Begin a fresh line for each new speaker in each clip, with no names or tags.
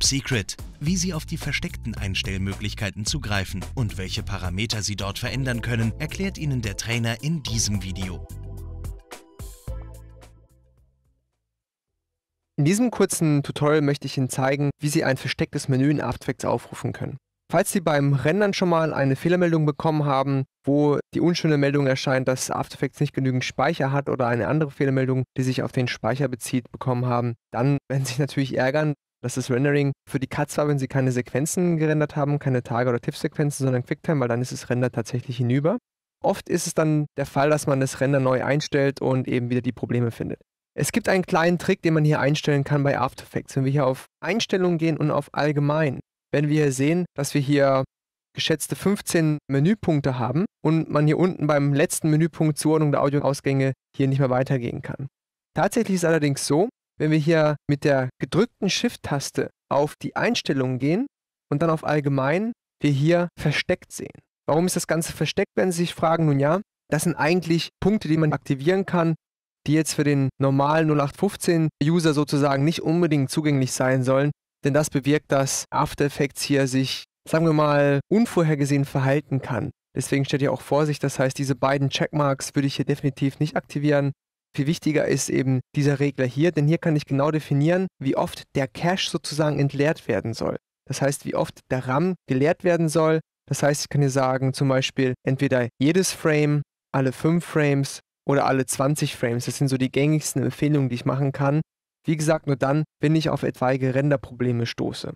Top Secret, wie Sie auf die versteckten Einstellmöglichkeiten zugreifen und welche Parameter Sie dort verändern können, erklärt Ihnen der Trainer in diesem Video.
In diesem kurzen Tutorial möchte ich Ihnen zeigen, wie Sie ein verstecktes Menü in After Effects aufrufen können. Falls Sie beim Rendern schon mal eine Fehlermeldung bekommen haben, wo die unschöne Meldung erscheint, dass After Effects nicht genügend Speicher hat oder eine andere Fehlermeldung, die sich auf den Speicher bezieht, bekommen haben, dann werden Sie sich natürlich ärgern, dass das Rendering für die Cuts war, wenn sie keine Sequenzen gerendert haben, keine Tage- oder TIFF-Sequenzen, sondern Quicktime, weil dann ist das Render tatsächlich hinüber. Oft ist es dann der Fall, dass man das Render neu einstellt und eben wieder die Probleme findet. Es gibt einen kleinen Trick, den man hier einstellen kann bei After Effects. Wenn wir hier auf Einstellungen gehen und auf Allgemein, werden wir hier sehen, dass wir hier geschätzte 15 Menüpunkte haben und man hier unten beim letzten Menüpunkt Zuordnung der Audioausgänge hier nicht mehr weitergehen kann. Tatsächlich ist es allerdings so, wenn wir hier mit der gedrückten Shift-Taste auf die Einstellungen gehen und dann auf Allgemein, wir hier versteckt sehen. Warum ist das Ganze versteckt, wenn Sie sich fragen? Nun ja, das sind eigentlich Punkte, die man aktivieren kann, die jetzt für den normalen 0815-User sozusagen nicht unbedingt zugänglich sein sollen, denn das bewirkt, dass After Effects hier sich, sagen wir mal, unvorhergesehen verhalten kann. Deswegen steht hier auch Vorsicht, das heißt, diese beiden Checkmarks würde ich hier definitiv nicht aktivieren. Viel wichtiger ist eben dieser Regler hier, denn hier kann ich genau definieren, wie oft der Cache sozusagen entleert werden soll. Das heißt, wie oft der RAM geleert werden soll. Das heißt, ich kann hier sagen, zum Beispiel entweder jedes Frame, alle 5 Frames oder alle 20 Frames. Das sind so die gängigsten Empfehlungen, die ich machen kann. Wie gesagt, nur dann, wenn ich auf etwaige Renderprobleme stoße.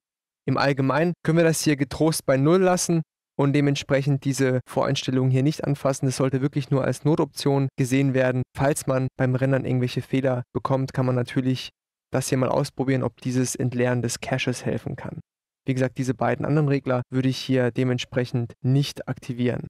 Im Allgemeinen können wir das hier getrost bei 0 lassen und dementsprechend diese Voreinstellungen hier nicht anfassen. Das sollte wirklich nur als Notoption gesehen werden. Falls man beim Rendern irgendwelche Fehler bekommt, kann man natürlich das hier mal ausprobieren, ob dieses Entleeren des Caches helfen kann. Wie gesagt, diese beiden anderen Regler würde ich hier dementsprechend nicht aktivieren.